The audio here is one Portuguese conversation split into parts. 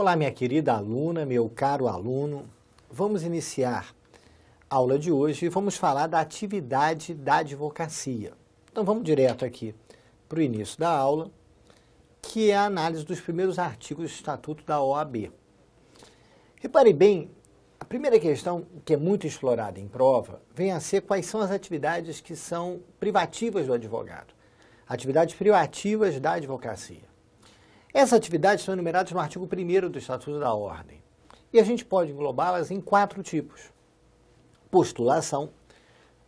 Olá, minha querida aluna, meu caro aluno. Vamos iniciar a aula de hoje e vamos falar da atividade da advocacia. Então vamos direto aqui para o início da aula, que é a análise dos primeiros artigos do Estatuto da OAB. Repare bem, a primeira questão que é muito explorada em prova vem a ser quais são as atividades que são privativas do advogado, atividades privativas da advocacia. Essas atividades são enumeradas no artigo 1 do Estatuto da Ordem. E a gente pode englobá-las em quatro tipos: postulação,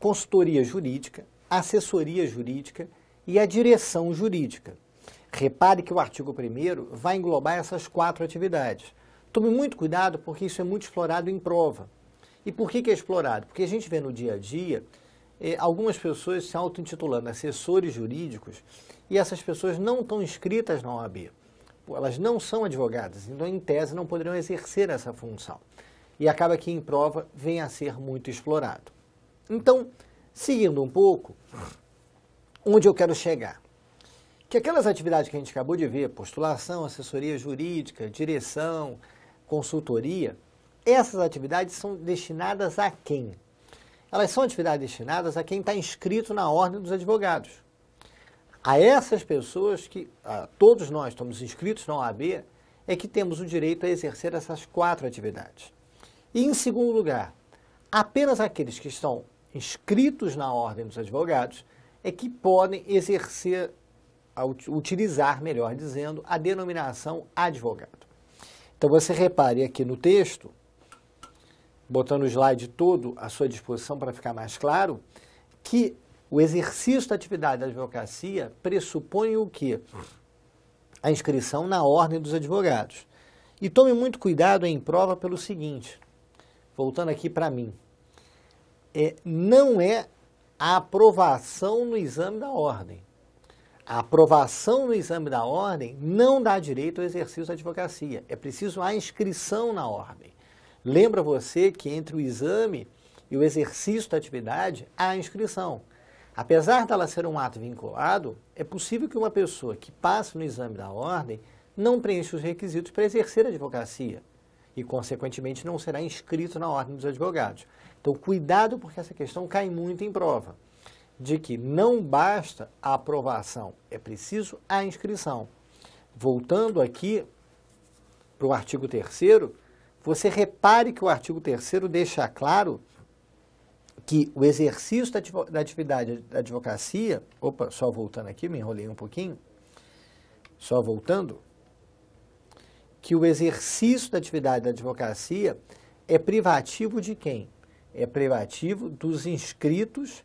consultoria jurídica, assessoria jurídica e a direção jurídica. Repare que o artigo 1 vai englobar essas quatro atividades. Tome muito cuidado porque isso é muito explorado em prova. E por que, que é explorado? Porque a gente vê no dia a dia eh, algumas pessoas se auto-intitulando assessores jurídicos e essas pessoas não estão inscritas na OAB elas não são advogadas, então em tese não poderiam exercer essa função. E acaba que em prova vem a ser muito explorado. Então, seguindo um pouco, onde eu quero chegar? Que aquelas atividades que a gente acabou de ver, postulação, assessoria jurídica, direção, consultoria, essas atividades são destinadas a quem? Elas são atividades destinadas a quem está inscrito na ordem dos advogados. A essas pessoas que todos nós estamos inscritos na OAB é que temos o direito a exercer essas quatro atividades. E em segundo lugar, apenas aqueles que estão inscritos na Ordem dos Advogados é que podem exercer, utilizar, melhor dizendo, a denominação advogado. Então você repare aqui no texto, botando o slide todo à sua disposição para ficar mais claro, que o exercício da atividade da advocacia pressupõe o quê? A inscrição na ordem dos advogados. E tome muito cuidado em prova pelo seguinte, voltando aqui para mim, é, não é a aprovação no exame da ordem. A aprovação no exame da ordem não dá direito ao exercício da advocacia. É preciso a inscrição na ordem. Lembra você que entre o exame e o exercício da atividade há a inscrição. Apesar dela ser um ato vinculado, é possível que uma pessoa que passe no exame da ordem não preencha os requisitos para exercer a advocacia e, consequentemente, não será inscrito na ordem dos advogados. Então, cuidado, porque essa questão cai muito em prova de que não basta a aprovação, é preciso a inscrição. Voltando aqui para o artigo 3, você repare que o artigo 3 deixa claro que o exercício da atividade da advocacia, opa, só voltando aqui, me enrolei um pouquinho, só voltando, que o exercício da atividade da advocacia é privativo de quem? É privativo dos inscritos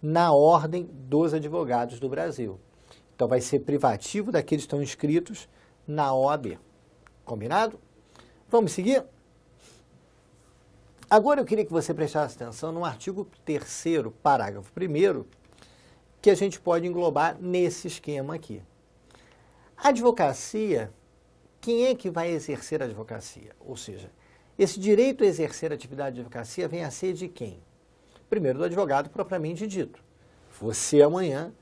na ordem dos advogados do Brasil. Então vai ser privativo daqueles que estão inscritos na OAB. Combinado? Vamos seguir? Agora eu queria que você prestasse atenção no artigo 3 parágrafo 1 que a gente pode englobar nesse esquema aqui. Advocacia, quem é que vai exercer a advocacia? Ou seja, esse direito a exercer a atividade de advocacia vem a ser de quem? Primeiro, do advogado propriamente dito. Você amanhã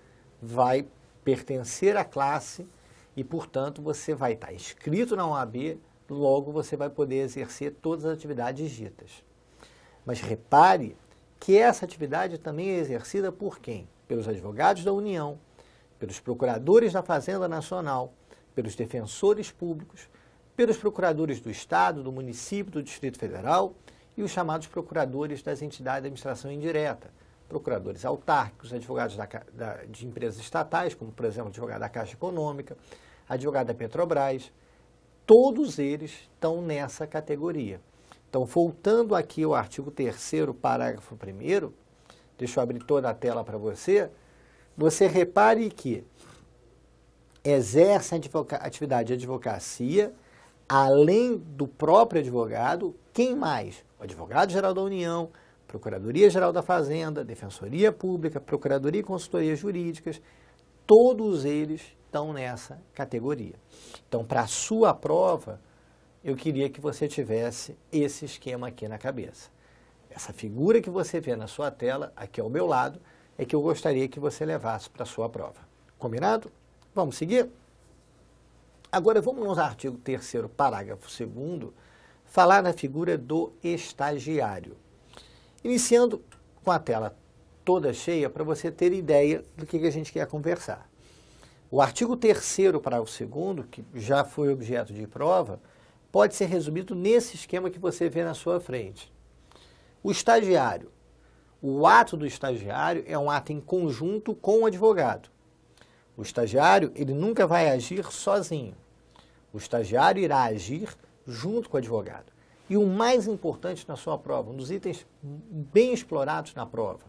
vai pertencer à classe e, portanto, você vai estar inscrito na OAB, logo você vai poder exercer todas as atividades ditas. Mas repare que essa atividade também é exercida por quem? Pelos advogados da União, pelos procuradores da Fazenda Nacional, pelos defensores públicos, pelos procuradores do Estado, do município, do Distrito Federal e os chamados procuradores das entidades de administração indireta, procuradores autárquicos, advogados da, da, de empresas estatais, como por exemplo advogado da Caixa Econômica, advogado da Petrobras, todos eles estão nessa categoria. Então, voltando aqui ao artigo 3 parágrafo 1 deixa eu abrir toda a tela para você, você repare que exerce a atividade de advocacia, além do próprio advogado, quem mais? O advogado-geral da União, Procuradoria-Geral da Fazenda, Defensoria Pública, Procuradoria e Consultoria Jurídicas, todos eles estão nessa categoria. Então, para a sua prova, eu queria que você tivesse esse esquema aqui na cabeça. Essa figura que você vê na sua tela, aqui ao meu lado, é que eu gostaria que você levasse para a sua prova. Combinado? Vamos seguir? Agora vamos no artigo 3 parágrafo 2 falar na figura do estagiário. Iniciando com a tela toda cheia para você ter ideia do que, que a gente quer conversar. O artigo 3 parágrafo 2 que já foi objeto de prova, pode ser resumido nesse esquema que você vê na sua frente. O estagiário. O ato do estagiário é um ato em conjunto com o advogado. O estagiário, ele nunca vai agir sozinho. O estagiário irá agir junto com o advogado. E o mais importante na sua prova, um dos itens bem explorados na prova,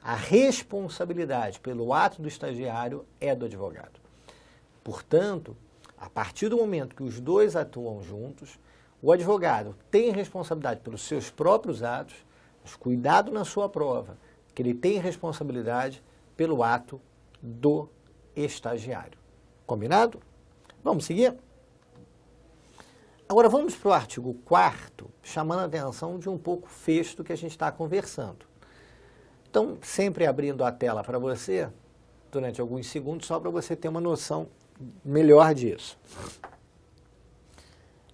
a responsabilidade pelo ato do estagiário é do advogado. Portanto, a partir do momento que os dois atuam juntos, o advogado tem responsabilidade pelos seus próprios atos, mas cuidado na sua prova, que ele tem responsabilidade pelo ato do estagiário. Combinado? Vamos seguir? Agora vamos para o artigo 4 chamando a atenção de um pouco fecho do que a gente está conversando. Então, sempre abrindo a tela para você, durante alguns segundos, só para você ter uma noção melhor disso.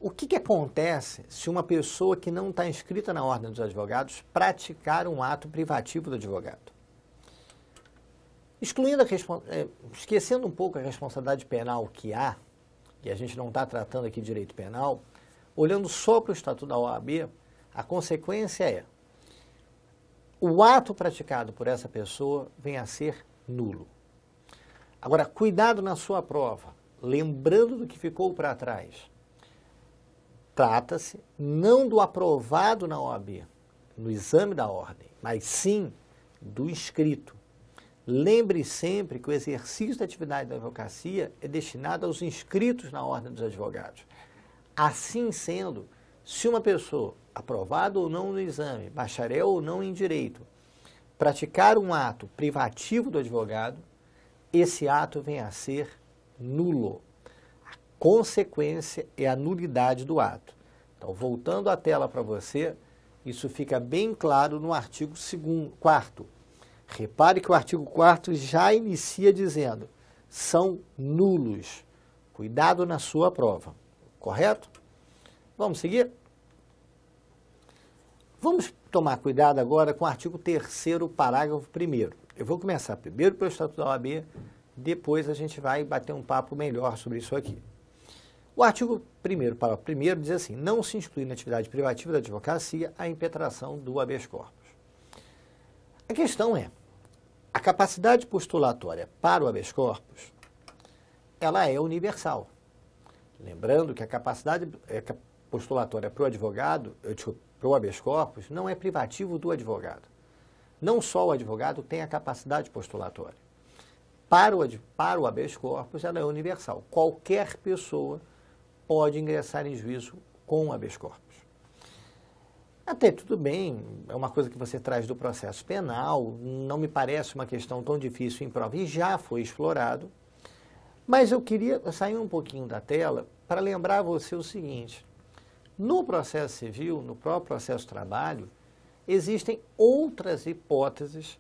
O que, que acontece se uma pessoa que não está inscrita na Ordem dos Advogados praticar um ato privativo do advogado? Excluindo é, esquecendo um pouco a responsabilidade penal que há, e a gente não está tratando aqui direito penal, olhando só para o Estatuto da OAB, a consequência é o ato praticado por essa pessoa vem a ser nulo. Agora, cuidado na sua prova, lembrando do que ficou para trás. Trata-se não do aprovado na OAB, no exame da ordem, mas sim do inscrito. Lembre sempre que o exercício da atividade da advocacia é destinado aos inscritos na Ordem dos Advogados. Assim sendo, se uma pessoa, aprovada ou não no exame, bacharel ou não em direito, praticar um ato privativo do advogado, esse ato vem a ser nulo. A consequência é a nulidade do ato. Então, voltando a tela para você, isso fica bem claro no artigo 4 Repare que o artigo 4 já inicia dizendo: são nulos. Cuidado na sua prova, correto? Vamos seguir? Vamos tomar cuidado agora com o artigo 3 parágrafo 1 eu vou começar primeiro pelo Estatuto da OAB, depois a gente vai bater um papo melhor sobre isso aqui. O artigo 1 parágrafo 1 diz assim, não se exclui na atividade privativa da advocacia a impetração do habeas corpus. A questão é, a capacidade postulatória para o habeas corpus, ela é universal. Lembrando que a capacidade é, postulatória para o advogado, para o habeas corpus, não é privativo do advogado. Não só o advogado tem a capacidade postulatória. Para o, para o habeas corpus, ela é universal. Qualquer pessoa pode ingressar em juízo com o habeas corpus. Até tudo bem, é uma coisa que você traz do processo penal, não me parece uma questão tão difícil em prova e já foi explorado. Mas eu queria sair um pouquinho da tela para lembrar a você o seguinte: no processo civil, no próprio processo trabalho, existem outras hipóteses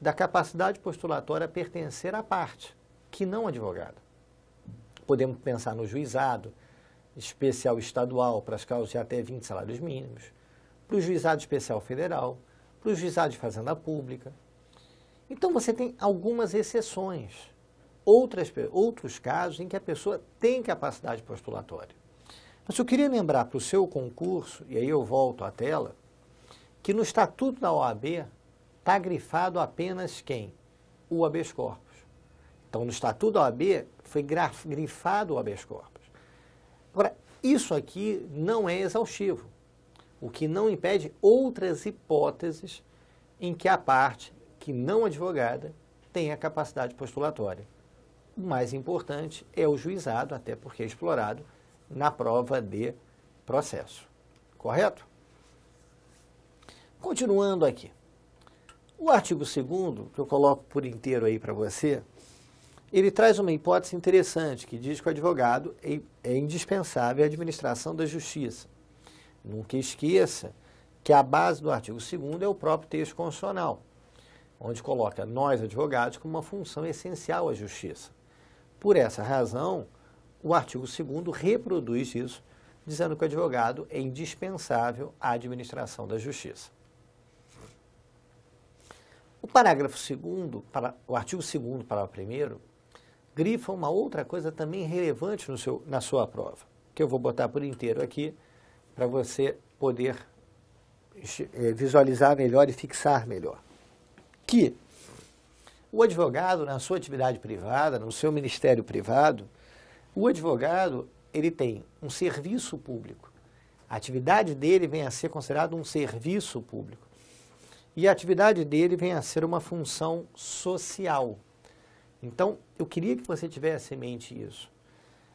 da capacidade postulatória pertencer à parte, que não advogado. Podemos pensar no juizado especial estadual para as causas de até 20 salários mínimos, para o juizado especial federal, para o juizado de fazenda pública. Então você tem algumas exceções, outras, outros casos em que a pessoa tem capacidade postulatória. Mas eu queria lembrar para o seu concurso, e aí eu volto à tela, que no estatuto da OAB está grifado apenas quem? O habeas corpus. Então, no estatuto da OAB foi grifado o habeas corpus. Agora, isso aqui não é exaustivo, o que não impede outras hipóteses em que a parte que não advogada tem a capacidade postulatória. O mais importante é o juizado, até porque é explorado na prova de processo. Correto? Continuando aqui. O artigo 2 que eu coloco por inteiro aí para você, ele traz uma hipótese interessante, que diz que o advogado é, é indispensável à administração da justiça. Nunca esqueça que a base do artigo 2 é o próprio texto constitucional, onde coloca nós, advogados, como uma função essencial à justiça. Por essa razão, o artigo 2 reproduz isso, dizendo que o advogado é indispensável à administração da justiça parágrafo 2, para, o artigo 2 parágrafo 1 grifa uma outra coisa também relevante no seu, na sua prova, que eu vou botar por inteiro aqui para você poder é, visualizar melhor e fixar melhor. Que o advogado, na sua atividade privada, no seu ministério privado, o advogado ele tem um serviço público. A atividade dele vem a ser considerada um serviço público. E a atividade dele vem a ser uma função social. Então, eu queria que você tivesse em mente isso.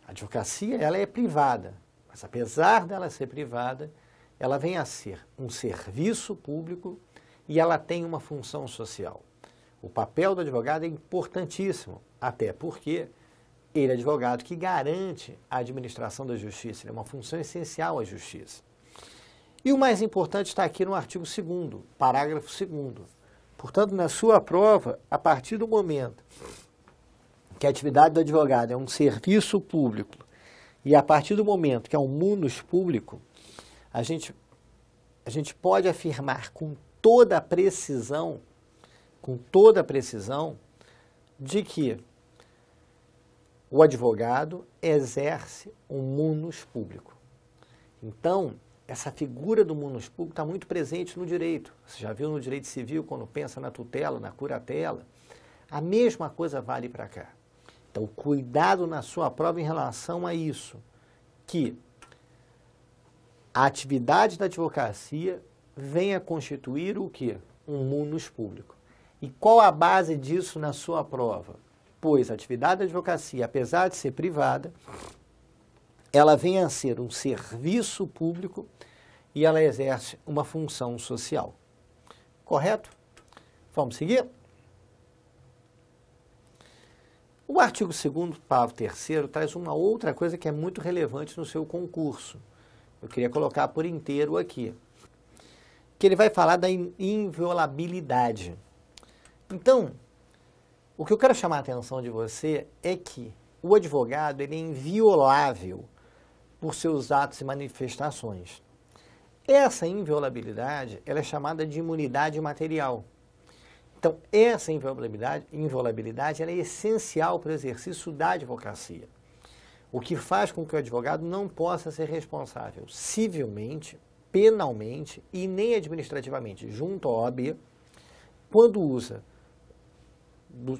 A advocacia, ela é privada, mas apesar dela ser privada, ela vem a ser um serviço público e ela tem uma função social. O papel do advogado é importantíssimo, até porque ele é advogado que garante a administração da justiça, ele é uma função essencial à justiça. E o mais importante está aqui no artigo 2 parágrafo 2 Portanto, na sua prova, a partir do momento que a atividade do advogado é um serviço público e a partir do momento que é um munus público, a gente, a gente pode afirmar com toda a precisão, com toda a precisão, de que o advogado exerce um munus público. Então, essa figura do munus público está muito presente no direito. Você já viu no direito civil, quando pensa na tutela, na curatela. A mesma coisa vale para cá. Então, cuidado na sua prova em relação a isso, que a atividade da advocacia venha constituir o que? Um munus público. E qual a base disso na sua prova? Pois a atividade da advocacia, apesar de ser privada, ela vem a ser um serviço público e ela exerce uma função social. Correto? Vamos seguir? O artigo 2 parágrafo 3 traz uma outra coisa que é muito relevante no seu concurso. Eu queria colocar por inteiro aqui. Que ele vai falar da inviolabilidade. Então, o que eu quero chamar a atenção de você é que o advogado ele é inviolável por seus atos e manifestações. Essa inviolabilidade ela é chamada de imunidade material. Então, essa inviolabilidade, inviolabilidade é essencial para o exercício da advocacia, o que faz com que o advogado não possa ser responsável civilmente, penalmente e nem administrativamente junto à OAB quando usa do,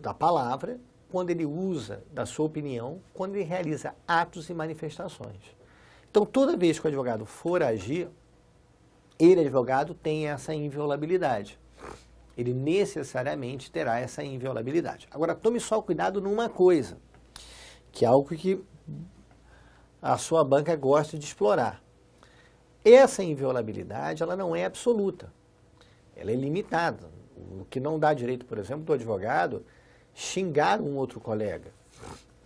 da palavra quando ele usa da sua opinião, quando ele realiza atos e manifestações. Então, toda vez que o advogado for agir, ele, advogado, tem essa inviolabilidade. Ele necessariamente terá essa inviolabilidade. Agora, tome só cuidado numa coisa, que é algo que a sua banca gosta de explorar. Essa inviolabilidade, ela não é absoluta. Ela é limitada. O que não dá direito, por exemplo, do advogado xingar um outro colega,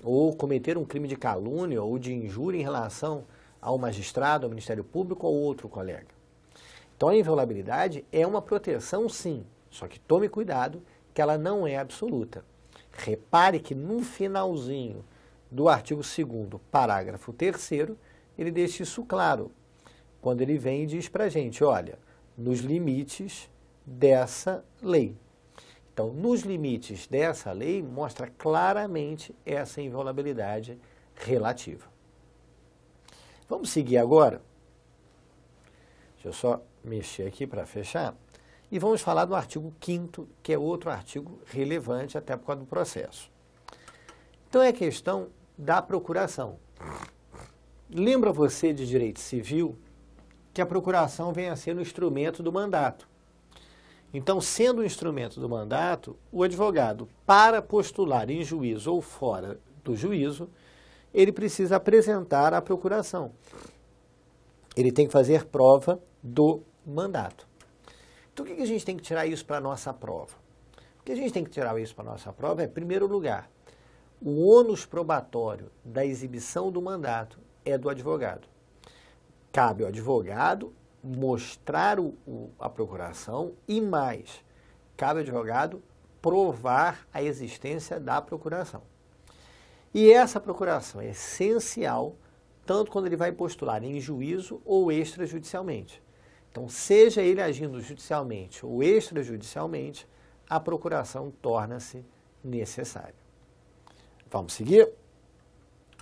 ou cometer um crime de calúnia ou de injúria em relação ao magistrado, ao Ministério Público ou outro colega. Então a inviolabilidade é uma proteção, sim, só que tome cuidado que ela não é absoluta. Repare que no finalzinho do artigo 2 parágrafo 3 ele deixa isso claro, quando ele vem e diz para a gente, olha, nos limites dessa lei. Então, nos limites dessa lei, mostra claramente essa inviolabilidade relativa. Vamos seguir agora. Deixa eu só mexer aqui para fechar. E vamos falar do artigo 5 que é outro artigo relevante até por causa do processo. Então, é a questão da procuração. Lembra você de direito civil que a procuração vem a ser um instrumento do mandato. Então, sendo um instrumento do mandato, o advogado, para postular em juízo ou fora do juízo, ele precisa apresentar a procuração. Ele tem que fazer prova do mandato. Então, o que a gente tem que tirar isso para a nossa prova? O que a gente tem que tirar isso para a nossa prova é, em primeiro lugar, o ônus probatório da exibição do mandato é do advogado. Cabe ao advogado mostrar o, o, a procuração e mais, cabe ao advogado provar a existência da procuração. E essa procuração é essencial tanto quando ele vai postular em juízo ou extrajudicialmente. Então, seja ele agindo judicialmente ou extrajudicialmente, a procuração torna-se necessária. Vamos seguir?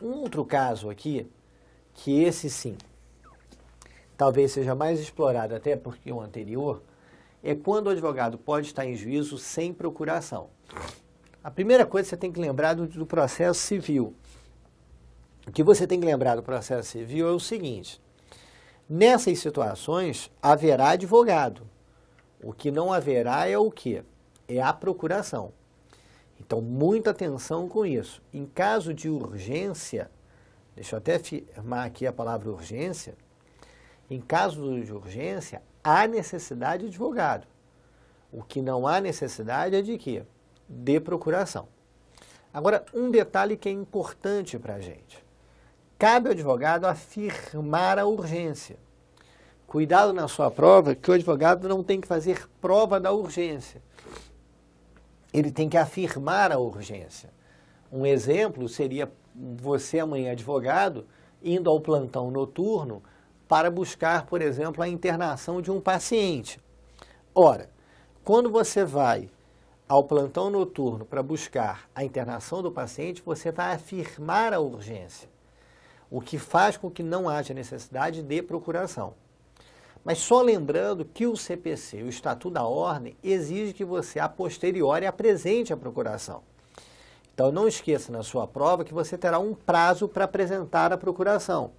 Um outro caso aqui, que esse sim talvez seja mais explorado até porque o anterior, é quando o advogado pode estar em juízo sem procuração. A primeira coisa que você tem que lembrar do, do processo civil. O que você tem que lembrar do processo civil é o seguinte: nessas situações haverá advogado. O que não haverá é o quê? É a procuração. Então, muita atenção com isso. Em caso de urgência, deixa eu até firmar aqui a palavra urgência, em caso de urgência, há necessidade de advogado. O que não há necessidade é de quê? De procuração. Agora, um detalhe que é importante para a gente. Cabe ao advogado afirmar a urgência. Cuidado na sua prova, que o advogado não tem que fazer prova da urgência. Ele tem que afirmar a urgência. Um exemplo seria você, amanhã, advogado, indo ao plantão noturno para buscar, por exemplo, a internação de um paciente. Ora, quando você vai ao plantão noturno para buscar a internação do paciente, você vai afirmar a urgência, o que faz com que não haja necessidade de procuração. Mas só lembrando que o CPC, o Estatuto da Ordem, exige que você, a posteriori, apresente a procuração. Então não esqueça na sua prova que você terá um prazo para apresentar a procuração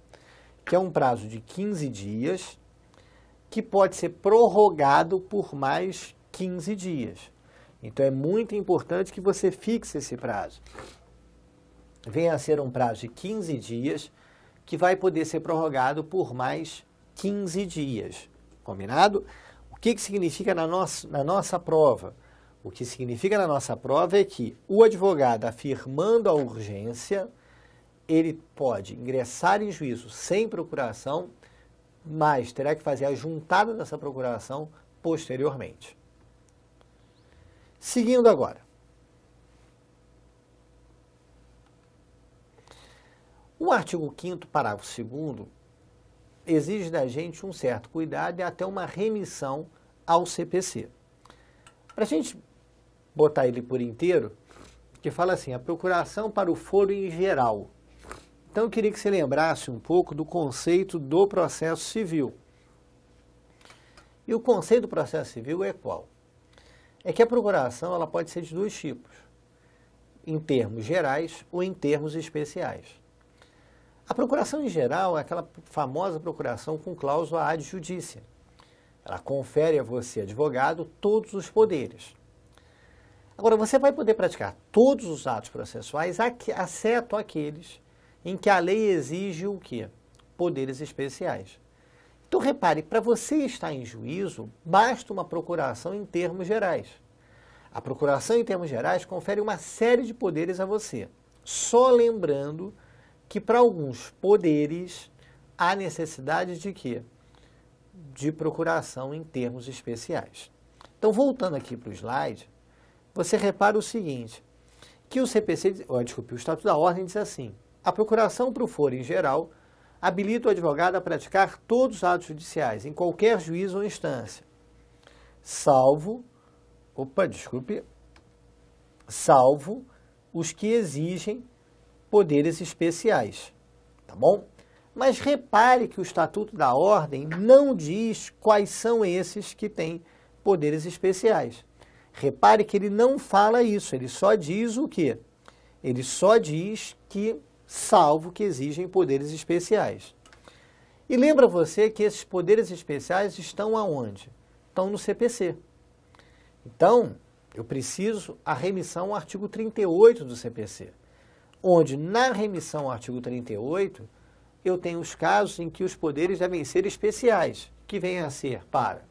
que é um prazo de 15 dias, que pode ser prorrogado por mais 15 dias. Então é muito importante que você fixe esse prazo. Venha a ser um prazo de 15 dias, que vai poder ser prorrogado por mais 15 dias. Combinado? O que, que significa na nossa, na nossa prova? O que significa na nossa prova é que o advogado afirmando a urgência ele pode ingressar em juízo sem procuração, mas terá que fazer a juntada dessa procuração posteriormente. Seguindo agora. O artigo 5 parágrafo 2 exige da gente um certo cuidado e até uma remissão ao CPC. Para a gente botar ele por inteiro, que fala assim, a procuração para o foro em geral, então eu queria que você lembrasse um pouco do conceito do processo civil. E o conceito do processo civil é qual? É que a procuração ela pode ser de dois tipos, em termos gerais ou em termos especiais. A procuração em geral é aquela famosa procuração com cláusula ad Ela confere a você, advogado, todos os poderes. Agora, você vai poder praticar todos os atos processuais, exceto aqueles em que a lei exige o quê? Poderes especiais. Então, repare, para você estar em juízo, basta uma procuração em termos gerais. A procuração em termos gerais confere uma série de poderes a você. Só lembrando que para alguns poderes há necessidade de quê? De procuração em termos especiais. Então, voltando aqui para o slide, você repara o seguinte, que o CPC, oh, desculpe, o Estatuto da Ordem diz assim, a procuração para o foro em geral habilita o advogado a praticar todos os atos judiciais, em qualquer juízo ou instância, salvo, opa, desculpe, salvo os que exigem poderes especiais, tá bom? Mas repare que o Estatuto da Ordem não diz quais são esses que têm poderes especiais. Repare que ele não fala isso, ele só diz o quê? Ele só diz que salvo que exigem poderes especiais. E lembra você que esses poderes especiais estão aonde? Estão no CPC. Então, eu preciso a remissão ao artigo 38 do CPC, onde na remissão ao artigo 38 eu tenho os casos em que os poderes devem ser especiais, que vêm a ser para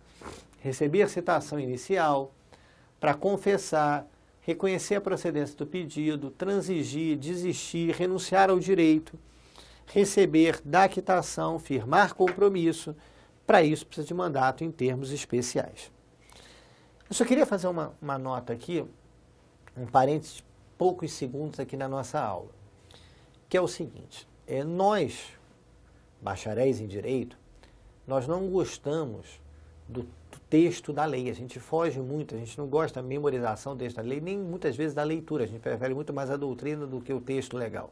receber citação inicial, para confessar, reconhecer a procedência do pedido, transigir, desistir, renunciar ao direito, receber, dar quitação, firmar compromisso. Para isso, precisa de mandato em termos especiais. Eu só queria fazer uma, uma nota aqui, um parênteses de poucos segundos aqui na nossa aula, que é o seguinte: é, nós, bacharéis em direito, nós não gostamos do texto da lei. A gente foge muito, a gente não gosta da memorização do texto da lei, nem muitas vezes da leitura. A gente prefere muito mais a doutrina do que o texto legal.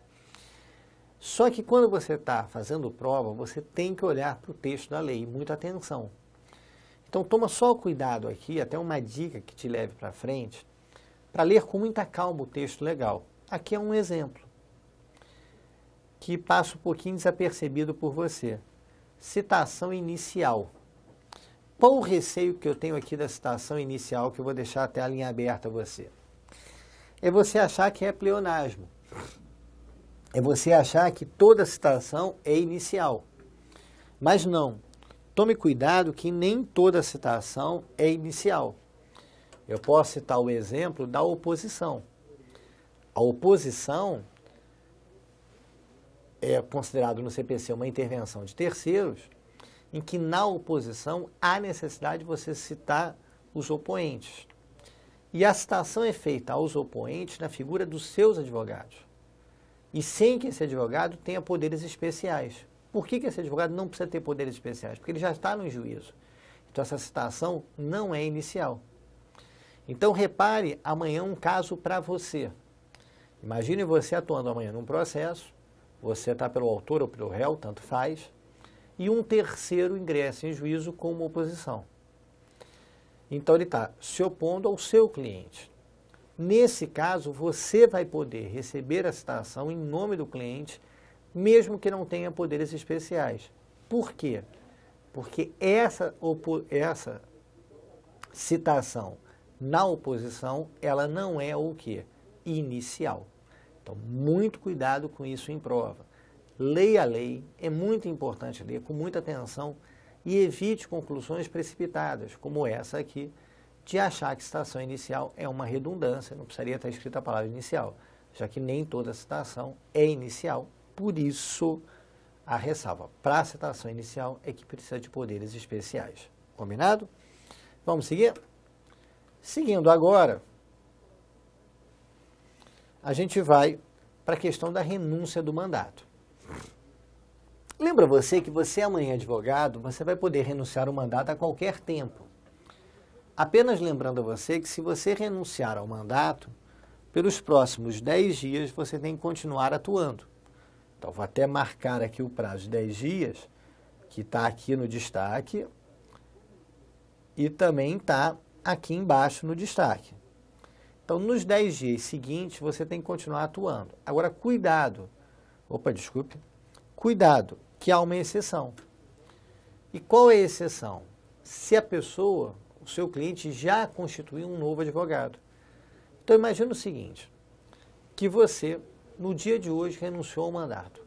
Só que quando você está fazendo prova, você tem que olhar para o texto da lei, muita atenção. Então toma só cuidado aqui, até uma dica que te leve para frente, para ler com muita calma o texto legal. Aqui é um exemplo que passa um pouquinho desapercebido por você. Citação inicial. Qual o receio que eu tenho aqui da citação inicial, que eu vou deixar até a linha aberta a você? É você achar que é pleonasmo. É você achar que toda citação é inicial. Mas não. Tome cuidado que nem toda citação é inicial. Eu posso citar o exemplo da oposição. A oposição é considerado no CPC uma intervenção de terceiros em que na oposição há necessidade de você citar os oponentes. E a citação é feita aos oponentes na figura dos seus advogados. E sem que esse advogado tenha poderes especiais. Por que, que esse advogado não precisa ter poderes especiais? Porque ele já está no juízo. Então essa citação não é inicial. Então repare amanhã um caso para você. Imagine você atuando amanhã num processo, você está pelo autor ou pelo réu, tanto faz, e um terceiro ingressa em juízo como oposição. Então ele está se opondo ao seu cliente. Nesse caso, você vai poder receber a citação em nome do cliente, mesmo que não tenha poderes especiais. Por quê? Porque essa, essa citação na oposição, ela não é o que? Inicial. Então, muito cuidado com isso em prova leia a lei, é muito importante ler com muita atenção e evite conclusões precipitadas, como essa aqui, de achar que citação inicial é uma redundância, não precisaria estar escrita a palavra inicial, já que nem toda citação é inicial, por isso a ressalva para a citação inicial é que precisa de poderes especiais. Combinado? Vamos seguir? Seguindo agora, a gente vai para a questão da renúncia do mandato. Lembra você que você amanhã é advogado, você vai poder renunciar o mandato a qualquer tempo. Apenas lembrando a você que se você renunciar ao mandato, pelos próximos 10 dias você tem que continuar atuando. Então, vou até marcar aqui o prazo de 10 dias, que está aqui no destaque, e também está aqui embaixo no destaque. Então, nos 10 dias seguintes, você tem que continuar atuando. Agora, cuidado! Opa, desculpe. Cuidado, que há uma exceção. E qual é a exceção? Se a pessoa, o seu cliente, já constituiu um novo advogado. Então imagine o seguinte, que você, no dia de hoje, renunciou ao mandato.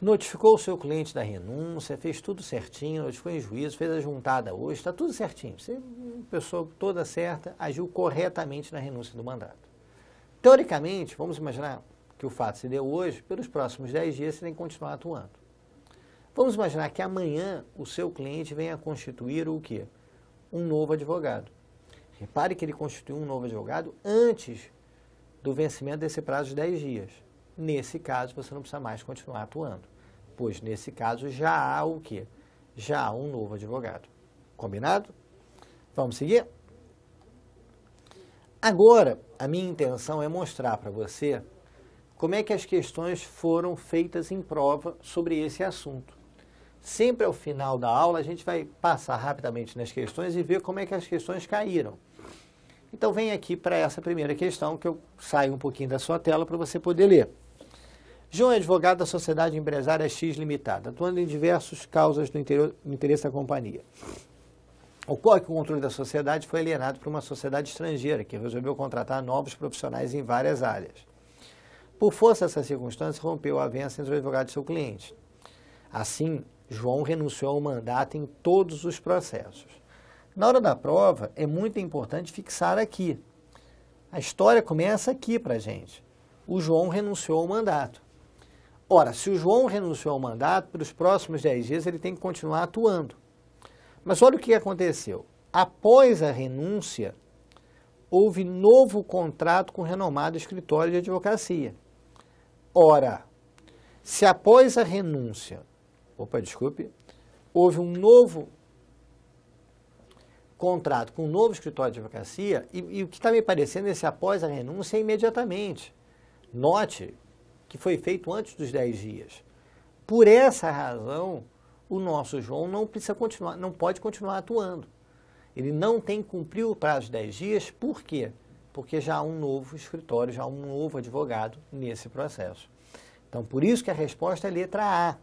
Notificou o seu cliente da renúncia, fez tudo certinho, notificou em juízo, fez a juntada hoje, está tudo certinho. Você, é uma pessoa toda certa, agiu corretamente na renúncia do mandato. Teoricamente, vamos imaginar, que o fato se deu hoje, pelos próximos 10 dias você tem que continuar atuando. Vamos imaginar que amanhã o seu cliente venha constituir o quê? Um novo advogado. Repare que ele constituiu um novo advogado antes do vencimento desse prazo de 10 dias. Nesse caso, você não precisa mais continuar atuando, pois nesse caso já há o quê? Já há um novo advogado. Combinado? Vamos seguir? Agora, a minha intenção é mostrar para você como é que as questões foram feitas em prova sobre esse assunto. Sempre ao final da aula, a gente vai passar rapidamente nas questões e ver como é que as questões caíram. Então, vem aqui para essa primeira questão, que eu saio um pouquinho da sua tela para você poder ler. João é advogado da Sociedade Empresária X Limitada, atuando em diversas causas do interesse da companhia. Ocorre que o controle da sociedade foi alienado por uma sociedade estrangeira, que resolveu contratar novos profissionais em várias áreas. Por força dessas circunstâncias, rompeu a avença entre o advogado e seu cliente. Assim, João renunciou ao mandato em todos os processos. Na hora da prova, é muito importante fixar aqui. A história começa aqui para a gente. O João renunciou ao mandato. Ora, se o João renunciou ao mandato, pelos próximos 10 dias ele tem que continuar atuando. Mas olha o que aconteceu. Após a renúncia, houve novo contrato com o renomado escritório de advocacia. Ora, se após a renúncia, opa, desculpe, houve um novo contrato com um novo escritório de advocacia, e, e o que está me parecendo é se após a renúncia é imediatamente. Note que foi feito antes dos 10 dias. Por essa razão, o nosso João não precisa continuar, não pode continuar atuando. Ele não tem que cumprir o prazo de 10 dias, por quê? porque já há um novo escritório, já há um novo advogado nesse processo. Então, por isso que a resposta é letra A.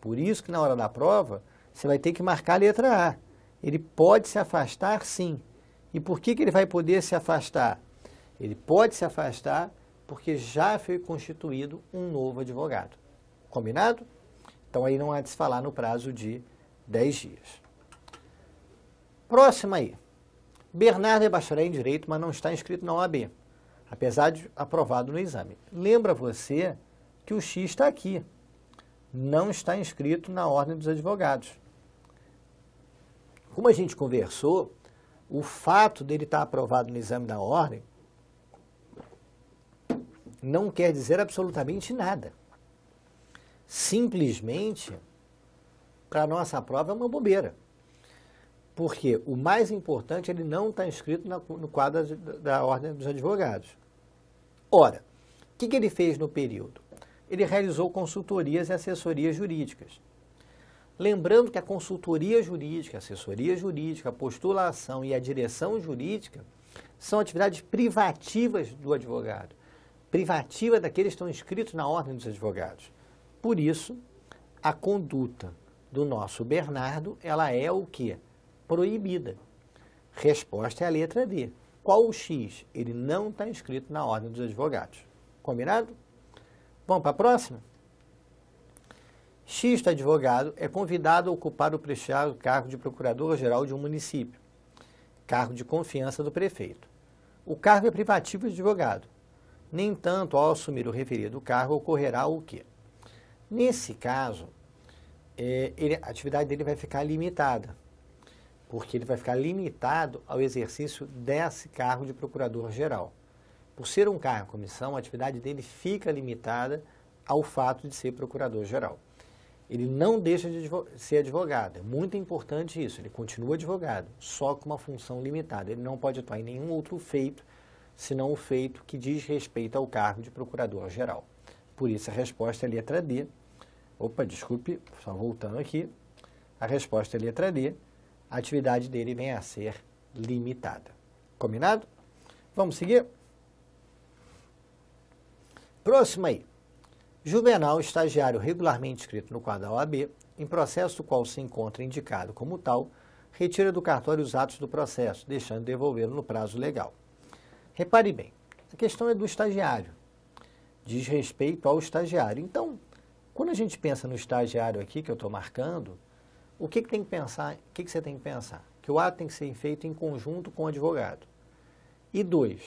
Por isso que na hora da prova, você vai ter que marcar a letra A. Ele pode se afastar, sim. E por que, que ele vai poder se afastar? Ele pode se afastar porque já foi constituído um novo advogado. Combinado? Então aí não há de se falar no prazo de 10 dias. Próxima aí. Bernardo é bacharel em Direito, mas não está inscrito na OAB, apesar de aprovado no exame. Lembra você que o X está aqui, não está inscrito na Ordem dos Advogados. Como a gente conversou, o fato dele estar aprovado no exame da Ordem não quer dizer absolutamente nada. Simplesmente, para a nossa prova, é uma bobeira. Porque o mais importante, ele não está inscrito na, no quadro da, da, Ordem dos Advogados. Ora, o que, que ele fez no período? Ele realizou consultorias e assessorias jurídicas. Lembrando que a consultoria jurídica, a assessoria jurídica, a postulação e a direção jurídica são atividades privativas do advogado, privativa daqueles que estão inscritos na ordem dos advogados. Por isso, a conduta do nosso Bernardo, ela é o que? proibida. Resposta é a letra D. Qual o X? Ele não está inscrito na ordem dos advogados. Combinado? Vamos para a próxima? X está advogado é convidado a ocupar o prestigiado o cargo de procurador-geral de um município, cargo de confiança do prefeito. O cargo é privativo do advogado. Nem tanto, ao assumir o referido cargo, ocorrerá o quê? Nesse caso, é, ele, a atividade dele vai ficar limitada, porque ele vai ficar limitado ao exercício desse cargo de procurador-geral. Por ser um cargo comissão, a atividade dele fica limitada ao fato de ser procurador-geral. Ele não deixa de ser advogado, é muito importante isso, ele continua advogado, só com uma função limitada. Ele não pode atuar em nenhum outro feito, senão o feito que diz respeito ao cargo de procurador-geral. Por isso a resposta é letra D. Opa, desculpe, só voltando aqui. A resposta é letra D a atividade dele vem a ser limitada. Combinado? Vamos seguir? Próximo aí. Juvenal, estagiário regularmente inscrito no quadro OAB, em processo do qual se encontra indicado como tal, retira do cartório os atos do processo, deixando devolvê-lo no prazo legal. Repare bem, a questão é do estagiário, diz respeito ao estagiário. Então, quando a gente pensa no estagiário aqui, que eu estou marcando, o que, que tem que pensar? O que, que você tem que pensar? Que o ato tem que ser feito em conjunto com o advogado. E dois,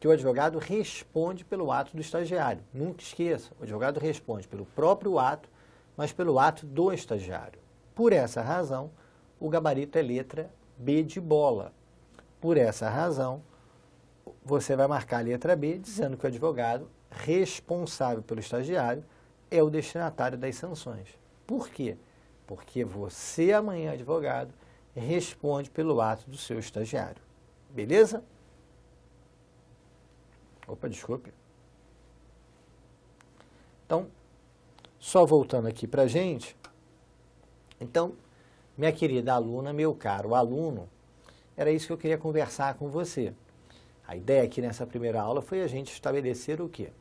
que o advogado responde pelo ato do estagiário. Nunca esqueça, o advogado responde pelo próprio ato, mas pelo ato do estagiário. Por essa razão, o gabarito é letra B de bola. Por essa razão, você vai marcar a letra B, dizendo que o advogado responsável pelo estagiário é o destinatário das sanções. Por quê? Porque você, amanhã, advogado, responde pelo ato do seu estagiário. Beleza? Opa, desculpe. Então, só voltando aqui para a gente. Então, minha querida aluna, meu caro aluno, era isso que eu queria conversar com você. A ideia aqui nessa primeira aula foi a gente estabelecer o quê?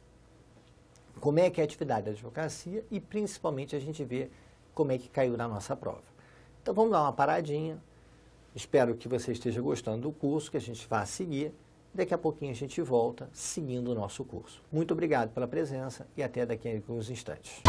Como é que é a atividade da advocacia e, principalmente, a gente ver como é que caiu na nossa prova. Então vamos dar uma paradinha. Espero que você esteja gostando do curso, que a gente vá seguir. Daqui a pouquinho a gente volta seguindo o nosso curso. Muito obrigado pela presença e até daqui a alguns instantes.